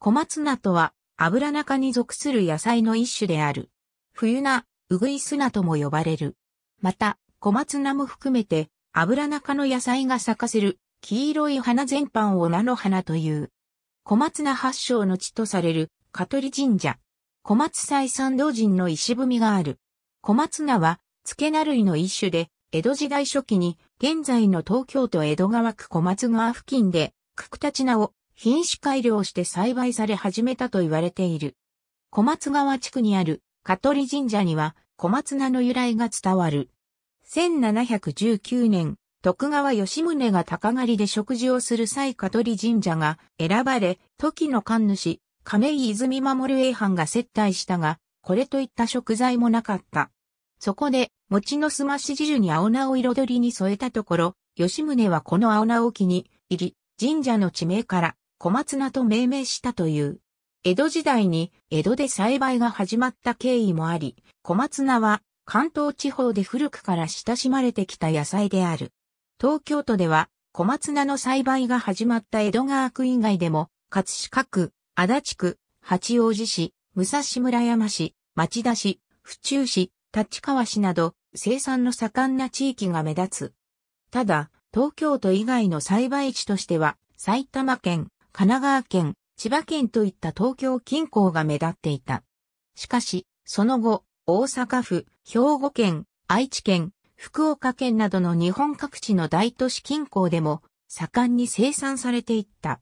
小松菜とは、油中に属する野菜の一種である。冬菜、うぐいす菜とも呼ばれる。また、小松菜も含めて、油中の野菜が咲かせる、黄色い花全般を菜の花という。小松菜発祥の地とされる、香取神社。小松祭三道人の石踏みがある。小松菜は、漬け菜類の一種で、江戸時代初期に、現在の東京都江戸川区小松川付近で、く立ち菜を品種改良して栽培され始めたと言われている。小松川地区にある香取神社には小松菜の由来が伝わる。1719年、徳川吉宗が高狩りで食事をする際香取神社が選ばれ、時の神主、亀井泉守衛藩が接待したが、これといった食材もなかった。そこで、餅のすまし汁に青菜を彩りに添えたところ、吉宗はこの青菜を気に入り、神社の地名から、小松菜と命名したという。江戸時代に江戸で栽培が始まった経緯もあり、小松菜は関東地方で古くから親しまれてきた野菜である。東京都では小松菜の栽培が始まった江戸川区以外でも、葛飾区、足立区、八王子市、武蔵村山市、町田市、府中市、立川市など生産の盛んな地域が目立つ。ただ、東京都以外の栽培地としては、埼玉県、神奈川県、千葉県といった東京近郊が目立っていた。しかし、その後、大阪府、兵庫県、愛知県、福岡県などの日本各地の大都市近郊でも盛んに生産されていった。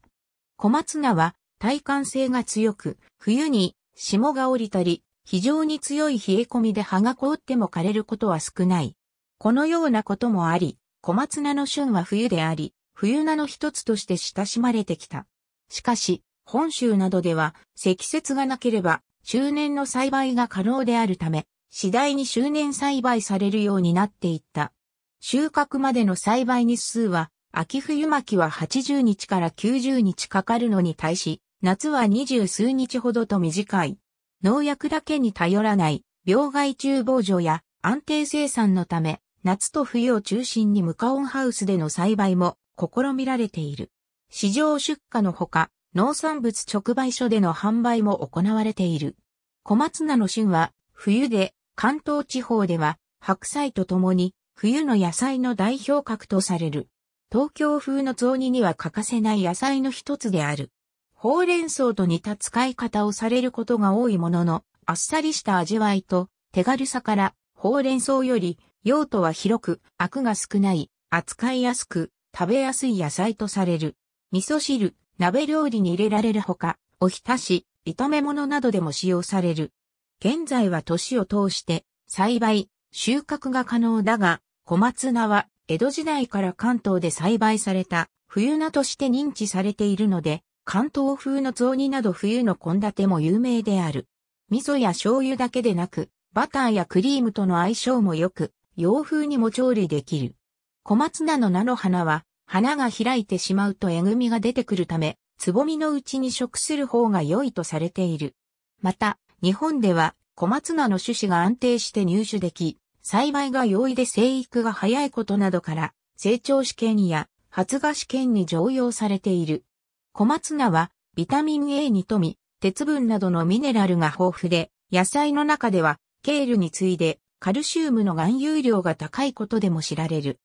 小松菜は耐寒性が強く、冬に霜が降りたり、非常に強い冷え込みで葉が凍っても枯れることは少ない。このようなこともあり、小松菜の旬は冬であり、冬菜の一つとして親しまれてきた。しかし、本州などでは積雪がなければ、周年の栽培が可能であるため、次第に周年栽培されるようになっていった。収穫までの栽培日数は、秋冬巻きは80日から90日かかるのに対し、夏は20数日ほどと短い。農薬だけに頼らない、病害虫防除や安定生産のため、夏と冬を中心に無加温ハウスでの栽培も試みられている。市場出荷のほか、農産物直売所での販売も行われている。小松菜の旬は、冬で、関東地方では、白菜とともに、冬の野菜の代表格とされる。東京風の雑煮には欠かせない野菜の一つである。ほうれん草と似た使い方をされることが多いものの、あっさりした味わいと手軽さから、ほうれん草より用途は広く、アクが少ない、扱いやすく、食べやすい野菜とされる。味噌汁、鍋料理に入れられるほか、おひたし、炒め物などでも使用される。現在は年を通して栽培、収穫が可能だが、小松菜は江戸時代から関東で栽培された冬菜として認知されているので、関東風の雑煮など冬の献立も有名である。味噌や醤油だけでなく、バターやクリームとの相性も良く、洋風にも調理できる。小松菜の菜の花は花が開いてしまうとえぐみが出てくるため、つぼみのうちに食する方が良いとされている。また、日本では小松菜の種子が安定して入手でき、栽培が容易で生育が早いことなどから、成長試験や発芽試験に常用されている。小松菜はビタミン A に富み、鉄分などのミネラルが豊富で、野菜の中ではケールに次いでカルシウムの含有量が高いことでも知られる。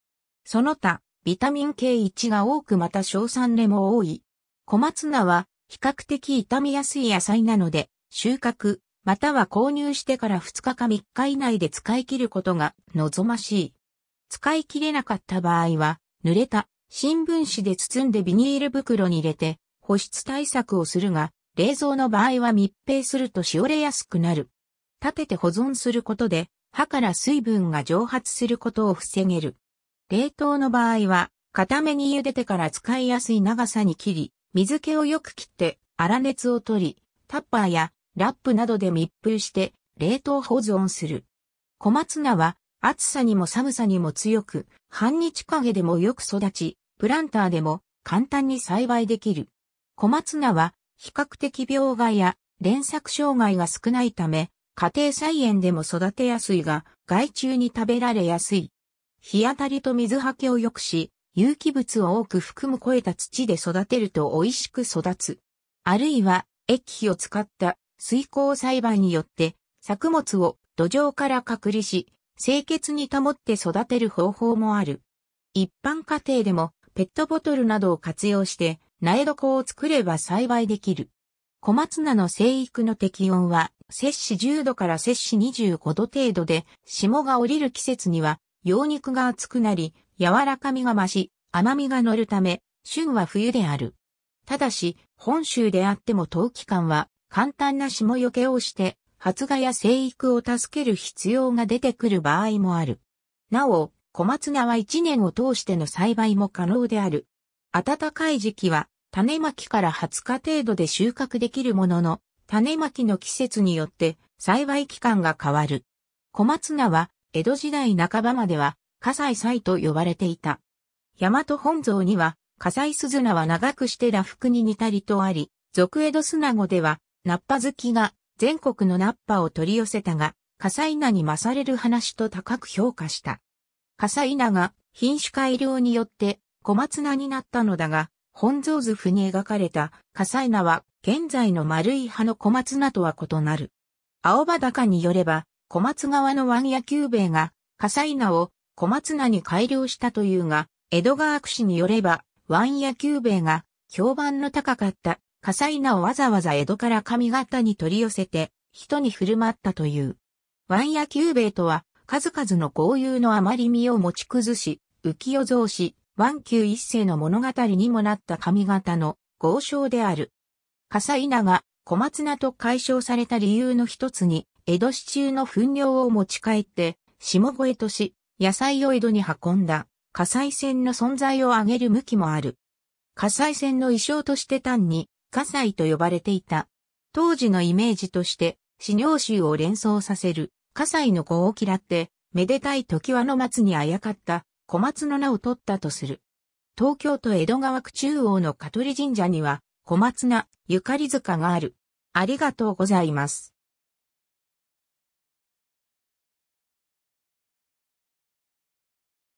その他、ビタミン K1 が多くまた硝酸レも多い。小松菜は比較的傷みやすい野菜なので、収穫、または購入してから2日か3日以内で使い切ることが望ましい。使い切れなかった場合は、濡れた新聞紙で包んでビニール袋に入れて保湿対策をするが、冷蔵の場合は密閉するとしおれやすくなる。立てて保存することで、歯から水分が蒸発することを防げる。冷凍の場合は、固めに茹でてから使いやすい長さに切り、水気をよく切って粗熱を取り、タッパーやラップなどで密封して冷凍保存する。小松菜は暑さにも寒さにも強く、半日陰でもよく育ち、プランターでも簡単に栽培できる。小松菜は比較的病害や連作障害が少ないため、家庭菜園でも育てやすいが、害虫に食べられやすい。日当たりと水はけを良くし、有機物を多く含む肥えた土で育てると美味しく育つ。あるいは、液肥を使った水耕栽培によって、作物を土壌から隔離し、清潔に保って育てる方法もある。一般家庭でも、ペットボトルなどを活用して、苗床を作れば栽培できる。小松菜の生育の適温は、摂氏10度から摂氏25度程度で、霜が降りる季節には羊肉が厚くなり、柔らかみが増し、甘みが乗るため、旬は冬である。ただし、本州であっても冬期間は、簡単な霜除けをして、発芽や生育を助ける必要が出てくる場合もある。なお、小松菜は一年を通しての栽培も可能である。暖かい時期は、種まきから20日程度で収穫できるものの、種まきの季節によって栽培期間が変わる。小松菜は江戸時代半ばまでは、火災斎と呼ばれていた。大和本草には、火災鈴名は長くして羅服に似たりとあり、俗江戸砂子では、ナッパ好きが全国のナッパを取り寄せたが、火災稲に勝れる話と高く評価した。火災稲が品種改良によって小松菜になったのだが、本草図譜に描かれた火災菜は現在の丸い葉の小松菜とは異なる。青葉高によれば、小松川の湾野球米が、が、災名を小松菜に改良したというが、江戸川区市によれば、湾野球兵衛が評判の高かった災名をわざわざ江戸から上方に取り寄せて、人に振る舞ったという。湾野球兵衛とは、数々の豪遊の余り身を持ち崩し、浮世造し、湾球一世の物語にもなった上方の豪商である。災名が小松菜と解消された理由の一つに、江戸市中の糞尿を持ち帰って、下越とし、野菜を江戸に運んだ、火災船の存在を挙げる向きもある。火災船の衣装として単に、火災と呼ばれていた。当時のイメージとして、死尿臭を連想させる、火災の子を嫌って、めでたい時はの松にあやかった、小松の名を取ったとする。東京都江戸川区中央の香取神社には、小松菜、ゆかり塚がある。ありがとうございます。